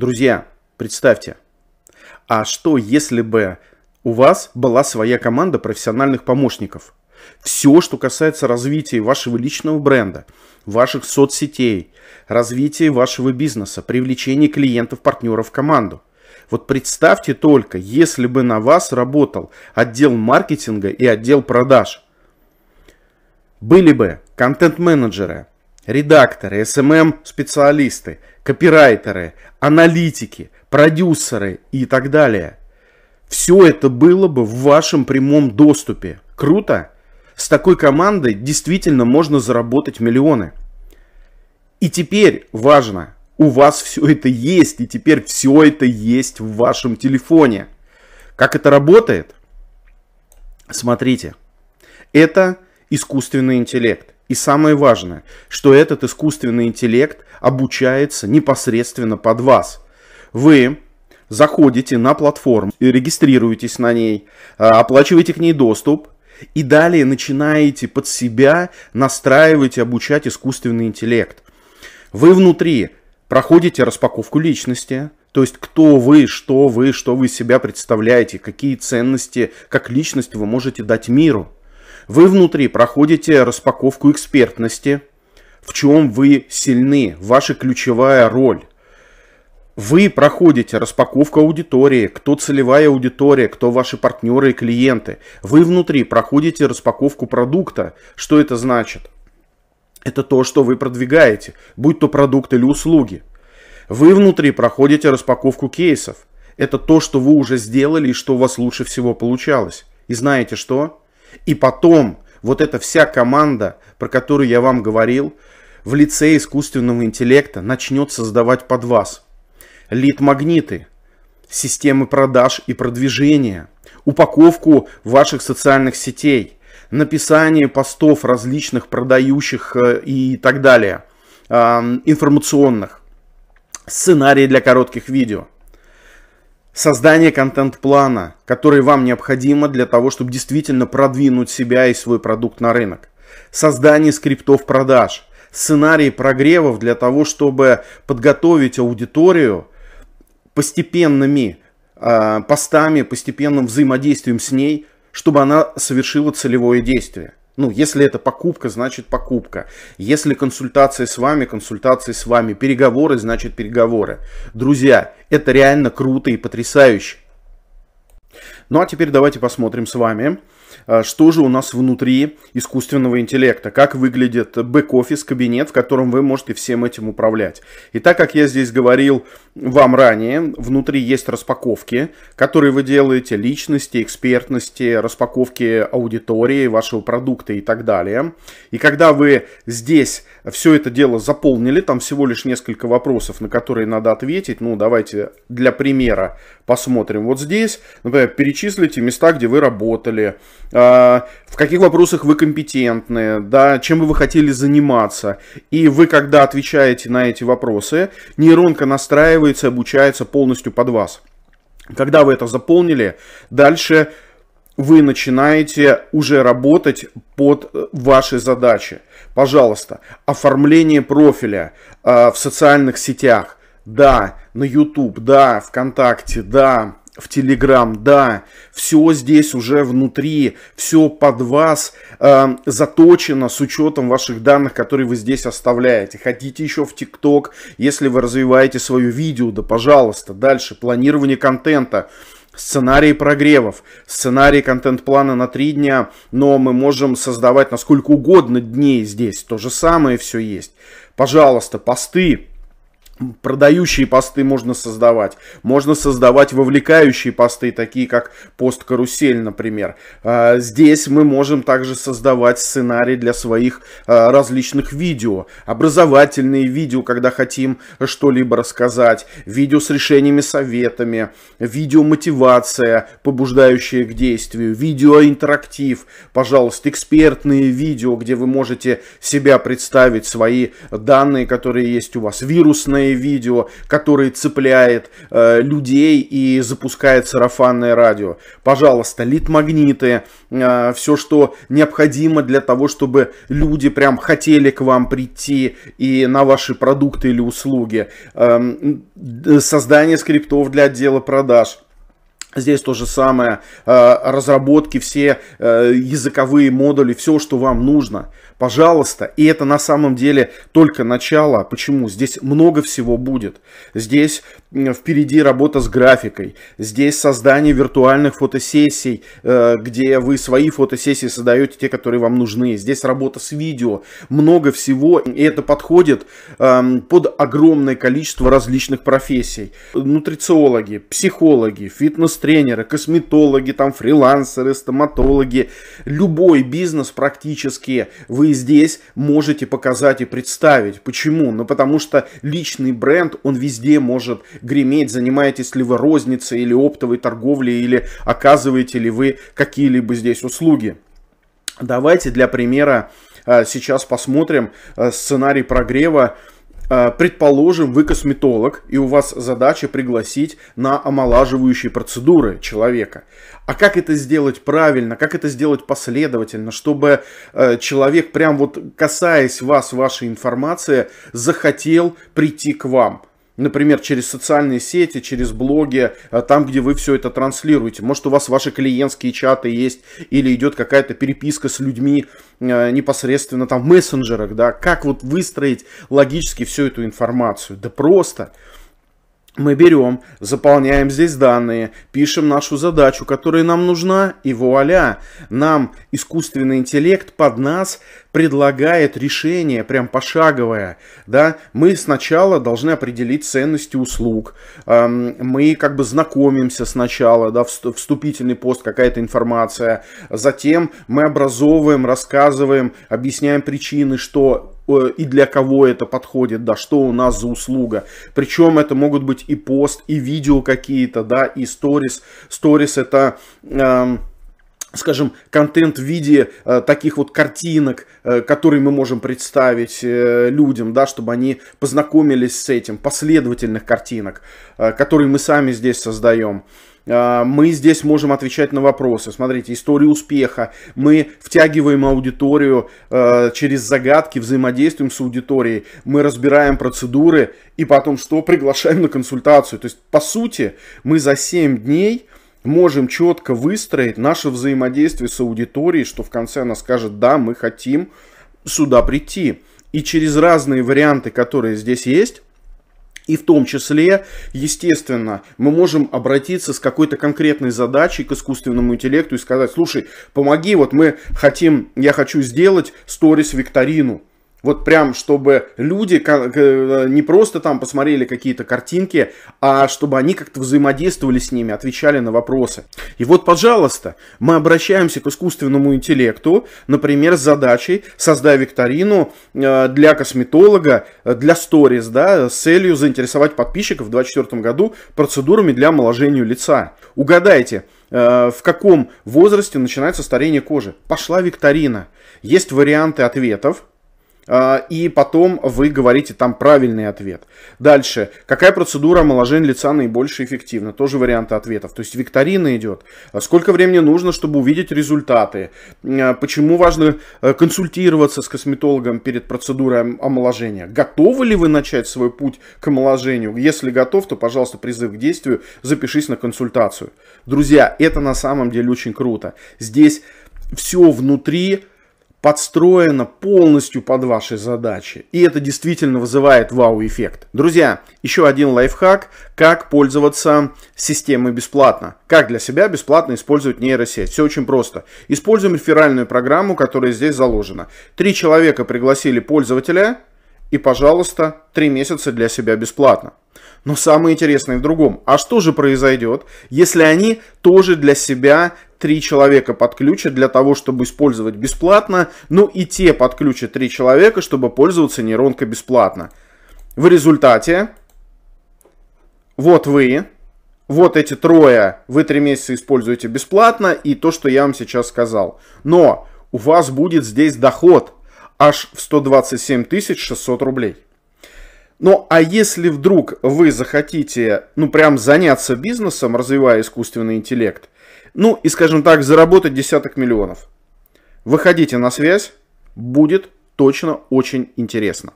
Друзья, представьте, а что если бы у вас была своя команда профессиональных помощников? Все, что касается развития вашего личного бренда, ваших соцсетей, развития вашего бизнеса, привлечения клиентов, партнеров в команду. Вот представьте только, если бы на вас работал отдел маркетинга и отдел продаж. Были бы контент-менеджеры, редакторы, SMM-специалисты, эм эм, копирайтеры, аналитики, продюсеры и так далее. Все это было бы в вашем прямом доступе. Круто? С такой командой действительно можно заработать миллионы. И теперь важно, у вас все это есть, и теперь все это есть в вашем телефоне. Как это работает? Смотрите, это искусственный интеллект. И самое важное, что этот искусственный интеллект обучается непосредственно под вас. Вы заходите на платформу, регистрируетесь на ней, а, оплачиваете к ней доступ, и далее начинаете под себя настраивать и обучать искусственный интеллект. Вы внутри проходите распаковку личности, то есть кто вы, что вы, что вы себя представляете, какие ценности как личность вы можете дать миру. Вы внутри проходите распаковку экспертности, в чем вы сильны, ваша ключевая роль. Вы проходите распаковку аудитории, кто целевая аудитория, кто ваши партнеры и клиенты. Вы внутри проходите распаковку продукта. Что это значит? Это то, что вы продвигаете, будь то продукт или услуги. Вы внутри проходите распаковку кейсов. Это то, что вы уже сделали и что у вас лучше всего получалось. И знаете что? И потом вот эта вся команда, про которую я вам говорил, в лице искусственного интеллекта начнет создавать под вас лид-магниты, системы продаж и продвижения, упаковку ваших социальных сетей, написание постов различных продающих э, и так далее, информационных, сценарии для коротких видео – создание контент-плана, который вам необходимо для того, чтобы действительно продвинуть себя и свой продукт на рынок, создание скриптов продаж, сценарии прогревов для того, чтобы подготовить аудиторию постепенными э, постами, постепенным взаимодействием с ней, чтобы она совершила целевое действие. Ну, если это покупка, значит покупка. Если консультации с вами, консультации с вами. Переговоры, значит переговоры. Друзья, это реально круто и потрясающе. Ну а теперь давайте посмотрим с вами а, что же у нас внутри искусственного интеллекта, как выглядит бэк-офис, кабинет, в котором вы можете всем этим управлять. И так как я здесь говорил вам ранее, внутри есть распаковки, которые вы делаете, личности, экспертности, распаковки аудитории, вашего продукта и так далее. И когда вы здесь все это дело заполнили, там всего лишь несколько вопросов, на которые надо ответить, ну давайте для примера посмотрим. Вот здесь, например, перечислите места, где вы работали, а, в каких вопросах вы компетентны, да, чем бы вы хотели заниматься. И вы, когда отвечаете на эти вопросы, нейронка настраивается, обучается полностью под вас. Когда вы это заполнили, дальше вы начинаете уже работать под э, ваши задачи. Пожалуйста, оформление профиля э, в социальных сетях, да, на YouTube, да, ВКонтакте, да, в Телеграм, да, все здесь уже внутри, все под вас э, заточено с учетом ваших данных, которые вы здесь оставляете. Хотите еще в ТикТок, если вы развиваете свое видео, да пожалуйста, дальше, планирование контента. Сценарии прогревов, сценарии контент-плана на три дня, но мы можем создавать на сколько угодно дней здесь. То же самое все есть. Пожалуйста, посты, Продающие посты можно создавать. Можно создавать вовлекающие посты, такие как пост-карусель, например. А, здесь мы можем также создавать сценарий для своих а, различных видео. Образовательные видео, когда хотим что-либо рассказать. Видео с решениями, советами. Видео мотивация, побуждающая к действию. Видео интерактив. Пожалуйста, экспертные видео, где вы можете себя представить, свои данные, которые есть у вас. Вирусные рекламное видео, которое цепляет э, людей и запускает сарафанное радио. Пожалуйста, лид-магниты, э, все, что необходимо для того, чтобы люди прям хотели к вам прийти и на ваши продукты или услуги. Э, создание скриптов для отдела продаж – Здесь то же самое, э, разработки, все э, языковые модули, все, что вам нужно. Пожалуйста, и это на самом деле только начало. Почему? Здесь много всего будет. Здесь впереди работа с графикой, здесь создание виртуальных фотосессий, э, где вы свои фотосессии создаете, те, которые вам нужны, здесь работа с видео, много всего, и это подходит эм, под огромное количество различных профессий. Нутрициологи, психологи, фитнес-тренеры, косметологи, там фрилансеры, стоматологи, любой бизнес практически вы здесь можете показать и представить. Почему? Ну потому что личный бренд, он везде может греметь, занимаетесь ли вы розницей или оптовой торговлей, или оказываете ли вы какие-либо здесь услуги. Давайте для примера э, сейчас посмотрим э, сценарий прогрева. Э, предположим, вы косметолог, и у вас задача пригласить на омолаживающие процедуры человека. А как это сделать правильно, как это сделать последовательно, чтобы человек, прям вот касаясь вас, вашей информации, захотел прийти к вам – например, через социальные сети, через блоги, а, там, где вы все это транслируете. Может, у вас ваши клиентские чаты есть, или идет какая-то переписка с людьми а, непосредственно там в мессенджерах, да, как вот выстроить логически всю эту информацию. Да просто. Мы берем, заполняем здесь данные, пишем нашу задачу, которая нам нужна, и вуаля, нам искусственный интеллект под нас предлагает решение, прям пошаговое, да, мы сначала должны определить ценности услуг, мы как бы знакомимся сначала, да, вступительный пост, какая-то информация, затем мы образовываем, рассказываем, объясняем причины, что Э, и для кого это подходит, да, что у нас за услуга. Причем это могут быть и пост, и видео какие-то, да, и сторис. Сторис это... Э, скажем, контент в виде э, таких вот картинок, э, которые мы можем представить э, людям, да, чтобы они познакомились с этим, последовательных картинок, э, которые мы сами здесь создаем. Э, а, мы здесь можем отвечать на вопросы. Смотрите, история успеха. Мы втягиваем аудиторию а, через загадки, взаимодействуем с аудиторией. Мы разбираем процедуры и потом что? Приглашаем на консультацию. То есть, по сути, мы за 7 дней можем четко выстроить наше взаимодействие с аудиторией, что в конце она скажет, да, мы хотим сюда прийти. И через разные варианты, которые здесь есть, и в том числе, естественно, мы можем обратиться с какой-то конкретной задачей к искусственному интеллекту и сказать, слушай, помоги, вот мы хотим, я хочу сделать сторис-викторину. Вот прям, чтобы люди э, не просто там посмотрели какие-то картинки, а чтобы они как-то взаимодействовали с ними, отвечали на вопросы. И вот, пожалуйста, мы обращаемся к искусственному интеллекту, например, с задачей создать викторину э, для косметолога, э, для сторис», да, с целью заинтересовать подписчиков в 2024 году процедурами для омоложения лица. Угадайте, в каком возрасте начинается старение кожи? Пошла викторина. Есть варианты ответов, а, и потом вы говорите там правильный ответ. Дальше. Какая процедура омоложения лица наибольше эффективна? Тоже варианты ответов. То есть викторина идет. А сколько времени нужно, чтобы увидеть результаты? А, почему важно э, консультироваться с косметологом перед процедурой омоложения? Готовы ли вы начать свой путь к омоложению? Если готов, то, пожалуйста, призыв к действию, запишись на консультацию. Друзья, это на самом деле очень круто. Здесь все внутри подстроена полностью под ваши задачи. И это действительно вызывает вау-эффект. Друзья, еще один лайфхак, как пользоваться системой бесплатно. Как для себя бесплатно использовать нейросеть. Все очень просто. Используем реферальную программу, которая здесь заложена. Три человека пригласили пользователя, и, пожалуйста, три месяца для себя бесплатно. Но самое интересное в другом. А что же произойдет, если они тоже для себя три человека подключат для того, чтобы использовать бесплатно, ну и те подключат три человека, чтобы пользоваться нейронкой бесплатно. В результате, вот вы, вот эти трое вы три месяца используете бесплатно и то, что я вам сейчас сказал. Но у вас будет здесь доход аж в 127 600 рублей. Ну, а если вдруг вы захотите, ну, прям заняться бизнесом, развивая искусственный интеллект – ну и, скажем так, заработать десяток миллионов. Выходите на связь, будет точно очень интересно.